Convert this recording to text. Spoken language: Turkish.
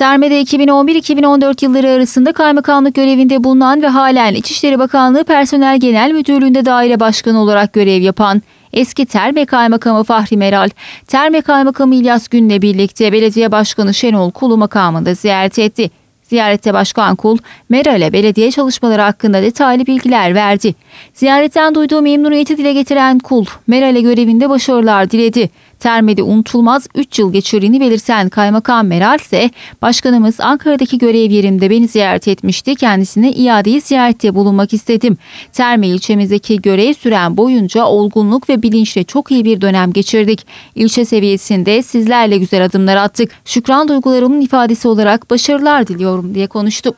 Terme'de 2011-2014 yılları arasında kaymakamlık görevinde bulunan ve halen İçişleri Bakanlığı Personel Genel Müdürlüğü'nde daire başkanı olarak görev yapan eski Terme Kaymakamı Fahri Meral, Terme Kaymakamı İlyas Gün'le birlikte Belediye Başkanı Şenol Kulu makamında ziyaret etti. Ziyarette Başkan Kul, Meral'e belediye çalışmaları hakkında detaylı bilgiler verdi. Ziyaretten duyduğu memnuniyeti dile getiren Kul, Meral'e görevinde başarılar diledi. Termede unutulmaz 3 yıl geçirdiğini belirten Kaymakam Meral ise başkanımız Ankara'daki görev yerimde beni ziyaret etmişti. Kendisine iadeyi ziyarette bulunmak istedim. Terme ilçemizdeki görev süren boyunca olgunluk ve bilinçle çok iyi bir dönem geçirdik. İlçe seviyesinde sizlerle güzel adımlar attık. Şükran duygularımın ifadesi olarak başarılar diliyorum diye konuştu.